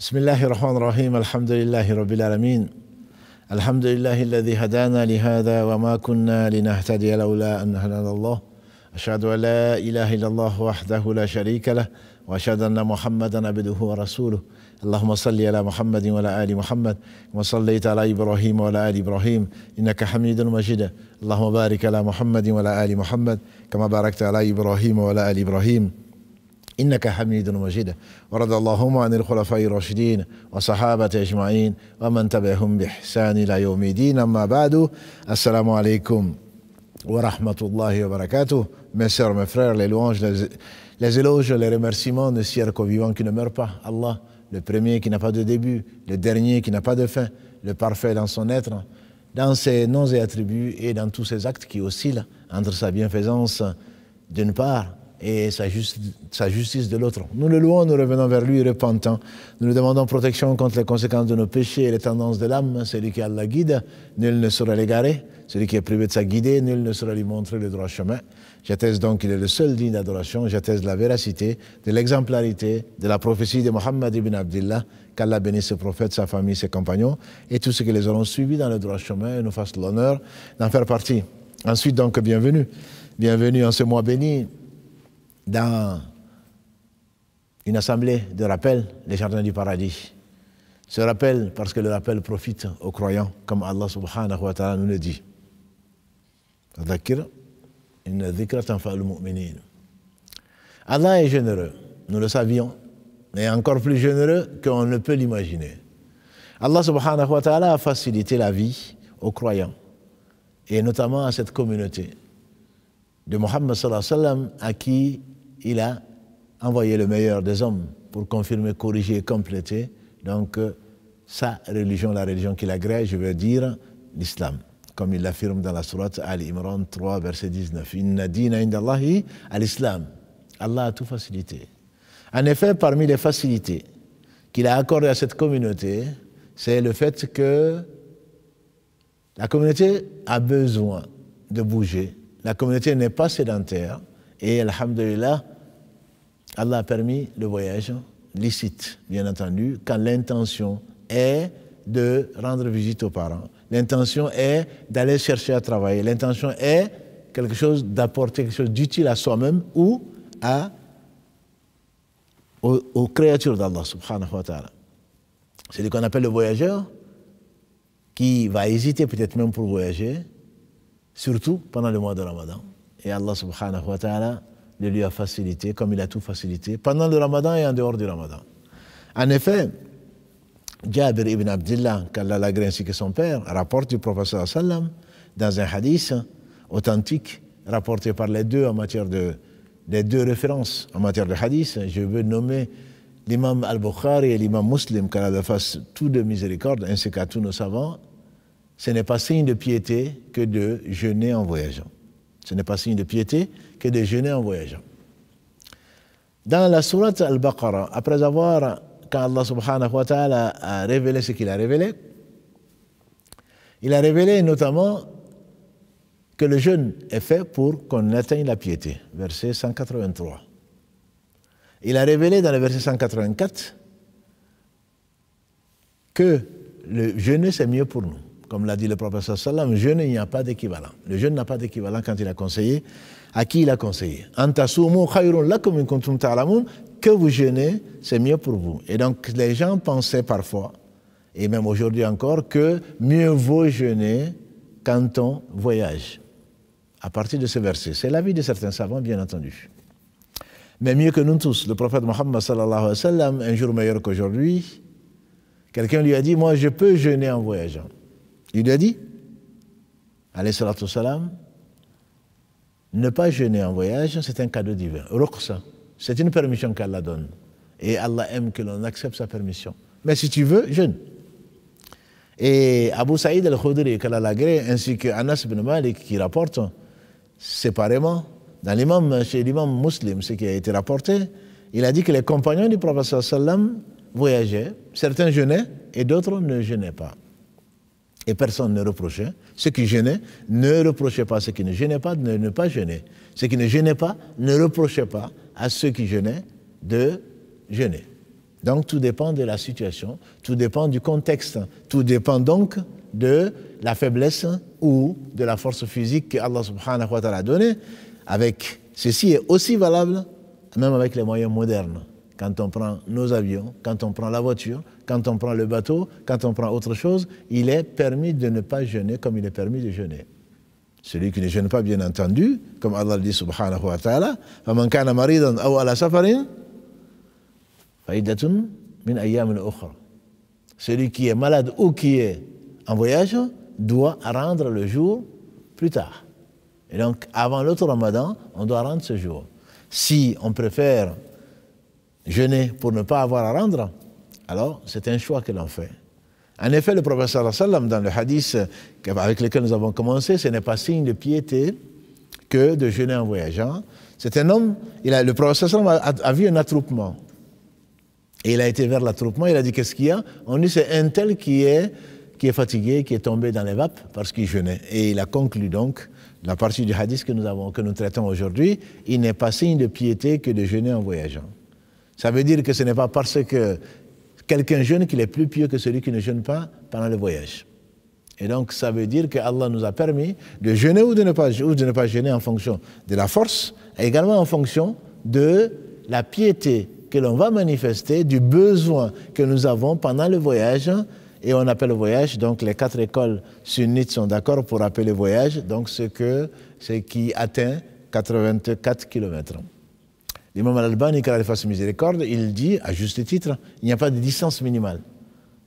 بسم الله الرحمن الرحيم الحمد لله رب العالمين الحمد لله الذي هدانا لهذا وما كنا لنهتدي لولا أن هدانا الله أشهد أن لا إله إلا الله وحده لا شريك له وأشهد أن محمدا عبده ورسوله اللهم صل على محمد وعلى آل محمد كما صليت على إبراهيم وعلى آل إبراهيم إنك حميد مجيد اللهم بارك على محمد وعلى آل محمد كما باركت على إبراهيم وعلى آل إبراهيم إنك حميد مجيد anil اللهم عن الخلفاء الراشدين وصحابة أجمعين ومن تبعهم بإحسان إلى يوم الدين أما Assalamu السلام Wa rahmatullahi wa barakatuh » Mes sœurs, mes frères, les louanges, les, éloges, les remerciements ne sièrent qu'au vivants qui ne meurt pas. Allah, le premier qui n'a pas de début, le dernier qui n'a pas de fin, le parfait dans son être, dans ses noms et attributs et dans tous ses actes qui oscillent entre sa bienfaisance d'une part et sa, sa justice de l'autre. Nous le louons, nous revenons vers lui repentant. Nous lui demandons protection contre les conséquences de nos péchés et les tendances de l'âme. Celui qui a la guide, nul ne sera l'égarer Celui qui est privé de sa guidée, nul ne sera lui montrer le droit chemin. J'atteste donc qu'il est le seul digne d'adoration. J'atteste la véracité, de l'exemplarité, de la prophétie de Mohammed ibn Abdullah. Qu'Allah bénisse ce prophète, sa famille, ses compagnons et tous ceux qui les auront suivis dans le droit chemin et nous fasse l'honneur d'en faire partie. Ensuite, donc, bienvenue. Bienvenue en ce mois béni dans une assemblée de rappel les jardins du paradis. Ce rappel, parce que le rappel profite aux croyants, comme Allah subhanahu wa ta'ala nous le dit. Allah est généreux, nous le savions, mais encore plus généreux qu'on ne peut l'imaginer. Allah subhanahu wa ta'ala a facilité la vie aux croyants, et notamment à cette communauté de Mohammed sallallahu alayhi wa sallam, à qui il a envoyé le meilleur des hommes pour confirmer, corriger et compléter donc euh, sa religion, la religion qu'il agrée, je veux dire l'islam. Comme il l'affirme dans la sourate Al-Imran 3, verset 19. Inna dina indallahi al-islam. Allah a tout facilité. En effet, parmi les facilités qu'il a accordées à cette communauté, c'est le fait que la communauté a besoin de bouger. La communauté n'est pas sédentaire. Et, alhamdulillah, Allah a permis le voyage licite, bien entendu, quand l'intention est de rendre visite aux parents. L'intention est d'aller chercher à travailler. L'intention est quelque chose d'apporter quelque chose d'utile à soi-même ou à, aux, créatures d'Allah subhanahu wa ta'ala. C'est ce qu'on appelle le voyageur qui va hésiter peut-être même pour voyager, surtout pendant le mois de Ramadan. Et Allah subhanahu wa ta'ala le lui a facilité, comme il a tout facilité, pendant le ramadan et en dehors du ramadan. En effet, Jabir ibn Abdullah, qu'Allah l'agré ainsi que son père, rapporte du professeur sallam dans un hadith authentique rapporté par les deux en matière de les deux références en matière de hadith. Je veux nommer l'imam al-Bukhari et l'imam muslim, qu'Allah le fasse tout de miséricorde, ainsi qu'à tous nos savants. Ce n'est pas signe de piété que de jeûner en voyageant. Ce n'est pas signe de piété que de jeûner en voyageant. Dans la sourate Al-Baqarah, après avoir, quand Allah subhanahu wa ta'ala a révélé ce qu'il a révélé, il a révélé notamment que le jeûne est fait pour qu'on atteigne la piété. Verset 183. Il a révélé dans le verset 184 que le jeûne c'est mieux pour nous. Comme l'a dit le professeur Salam, jeûne, il n'y a pas d'équivalent. Le jeûne n'a pas d'équivalent quand il a conseillé. À qui il a conseillé Que vous jeûnez, c'est mieux pour vous. Et donc, les gens pensaient parfois, et même aujourd'hui encore, que mieux vaut jeûner quand on voyage. À partir de ce verset. C'est l'avis de certains savants, bien entendu. Mais mieux que nous tous, le prophète Mohammed, un jour meilleur qu'aujourd'hui, quelqu'un lui a dit Moi, je peux jeûner en voyageant. Il lui a dit, alayhi salatu salam, ne pas jeûner en voyage, c'est un cadeau divin. Ruqsa, c'est une permission qu'Allah donne. Et Allah aime que l'on accepte sa permission. Mais si tu veux, jeûne. Et Abu Saïd al-Khudri, l'agré ainsi que Anas ibn Malik, qui rapportent séparément, dans l'imam, chez l'imam muslim, ce qui a été rapporté, il a dit que les compagnons du prophète sallam voyageaient, certains jeûnaient et d'autres ne jeûnaient pas et personne ne reprochait. Ce qui gênait, ne reprochait pas. Ce qui ne gênait pas, ne, ne pas gêner. Ce qui ne gênait pas, ne reprochait pas à ceux qui gênaient de gêner. Donc tout dépend de la situation, tout dépend du contexte, tout dépend donc de la faiblesse ou de la force physique que Allah subhanahu wa ta'ala a donnée. Avec ceci est aussi valable même avec les moyens modernes quand on prend nos avions, quand on prend la voiture, quand on prend le bateau, quand on prend autre chose, il est permis de ne pas jeûner comme il est permis de jeûner. Celui qui ne jeûne pas, bien entendu, comme Allah dit subhanahu wa ta'ala, فَمَنْ كَانَ مَرِيدًا أَوْ عَلَى سَفَرٍ فَإِدَّةٌ مِنْ ukhra. Celui qui est malade ou qui est en voyage doit rendre le jour plus tard. Et donc, avant l'autre ramadan, on doit rendre ce jour. Si on préfère jeûner pour ne pas avoir à rendre, alors c'est un choix que l'on fait. En effet, le professeur sallam, dans le hadith avec lequel nous avons commencé, ce n'est pas signe de piété que de jeûner en voyageant. C'est un homme, il a, le professeur a, vu un attroupement. Et il a été vers l'attroupement, il a dit qu'est-ce qu'il y a On dit c'est un tel qui est, qui est fatigué, qui est tombé dans les vapes parce qu'il jeûnait. Et il a conclu donc la partie du hadith que nous, avons, que nous traitons aujourd'hui, il n'est pas signe de piété que de jeûner en voyageant. Ça veut dire que ce n'est pas parce que quelqu'un jeûne qu'il est plus pieux que celui qui ne jeûne pas pendant le voyage. Et donc, ça veut dire que Allah nous a permis de jeûner ou de ne pas, jeûner en fonction de la force, et également en fonction de la piété que l'on va manifester, du besoin que nous avons pendant le voyage. Et on appelle le voyage, donc les quatre écoles sunnites sont d'accord pour appeler le voyage, donc ce, que, ce qui atteint 84 km. L'imam al-Albani, fasse miséricorde, il dit, à juste titre, il n'y a pas de distance minimale.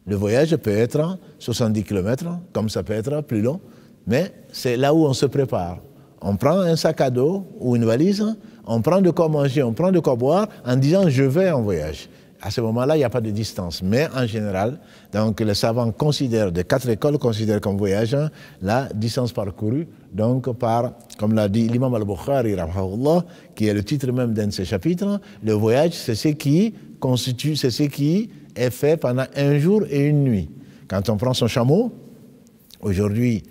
Le voyage peut être 70 km, comme ça peut être plus long, mais c'est là où on se prépare. On prend un sac à dos ou une valise, on prend de quoi manger, on prend de quoi boire, en disant je vais en voyage à ce moment-là, il n'y a pas de distance. Mais en général, donc, les savants considèrent de quatre écoles considèrent comme voyage la distance parcourue, donc par, comme l'a dit l'imam al-Bukhari, qui est le titre même d'un de ces chapitres, le voyage, c'est ce qui constitue, c'est ce qui est fait pendant un jour et une nuit. Quand on prend son chameau, aujourd'hui,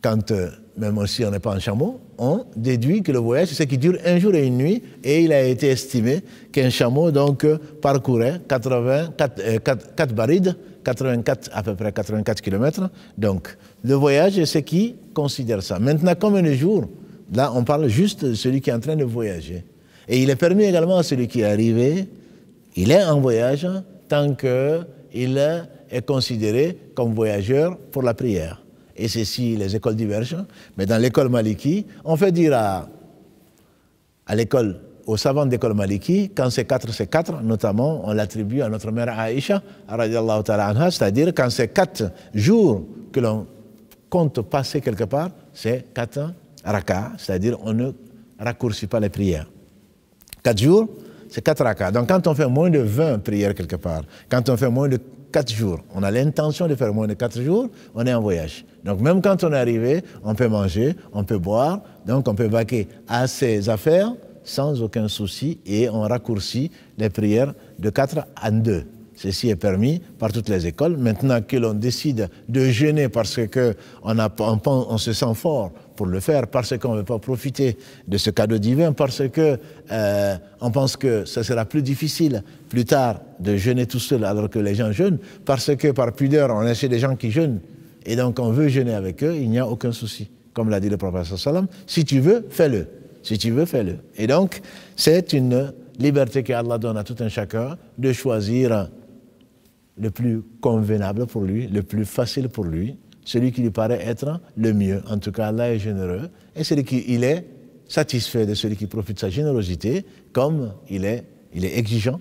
quand euh, même si on n'est pas en chameau, on déduit que le voyage, c'est ce qui dure un jour et une nuit, et il a été estimé qu'un chameau donc parcourait 84 4, euh, barides, 84 à peu près 84 km. Donc le voyage, c'est ce qui considère ça. Maintenant, comme un jour, Là, on parle juste de celui qui est en train de voyager. Et il est permis également à celui qui est arrivé, il est en voyage tant qu'il est considéré comme voyageur pour la prière et ceci, les écoles divergent, mais dans l'école Maliki, on fait dire à, à l'école, aux savants d'école Maliki, quand c'est 4, c'est 4, notamment, on l'attribue à notre mère Aïcha, c'est-à-dire quand c'est 4 jours que l'on compte passer quelque part, c'est 4 raka, c'est-à-dire on ne raccourcit pas les prières. 4 jours, c'est 4 raka. Donc quand on fait moins de 20 prières quelque part, quand on fait moins de quatre jours. On a l'intention de faire moins de quatre jours, on est en voyage. Donc même quand on est arrivé, on peut manger, on peut boire, donc on peut vaquer à ses affaires sans aucun souci et on raccourcit les prières de 4 à 2. Ceci est permis par toutes les écoles. Maintenant que l'on décide de jeûner parce qu'on on se sent fort pour le faire, parce qu'on ne veut pas profiter de ce cadeau divin, parce que euh, on pense que ce sera plus difficile plus tard de jeûner tout seul alors que les gens jeûnent, parce que par pudeur, on est chez des gens qui jeûnent, et donc on veut jeûner avec eux, il n'y a aucun souci. Comme l'a dit le prophète sallam, si tu veux, fais-le. Si tu veux, fais-le. Et donc, c'est une liberté que Allah donne à tout un chacun de choisir le plus convenable pour lui, le plus facile pour lui, celui qui lui paraît être le mieux, en tout cas Allah est généreux, et celui qui il est satisfait de celui qui profite de sa générosité, comme il est, exigeant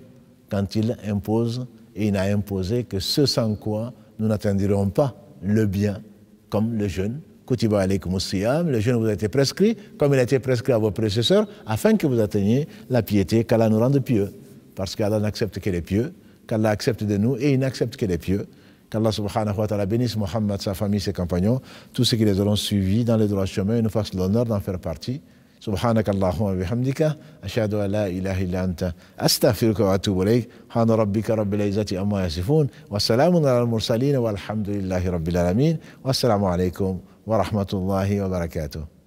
quand il impose, et il n'a imposé que ce sans quoi nous n'atteindrons pas le bien, comme le jeûne. le jeûne vous a été prescrit, comme il a été prescrit à vos précesseurs afin que vous atteigniez la piété, qu'Allah nous rende pieux. Parce qu'Allah n'accepte qu'elle est pieux, qu'Allah accepte de nous et il n'accepte que les pieux. qu'Allah subhanahu wa ta'ala bénisse Mohammed, sa famille, ses compagnons, tous ceux qui les auront suivis dans les droits de chemin et nous fasse l'honneur d'en faire partie. سبحانك اللهم وبحمدك أشهد أن لا إله إلا أنت أستغفرك وأتوب إليك سبحان ربك رب العزة أما يصفون والسلام على المرسلين والحمد لله رب العالمين والسلام عليكم ورحمة الله وبركاته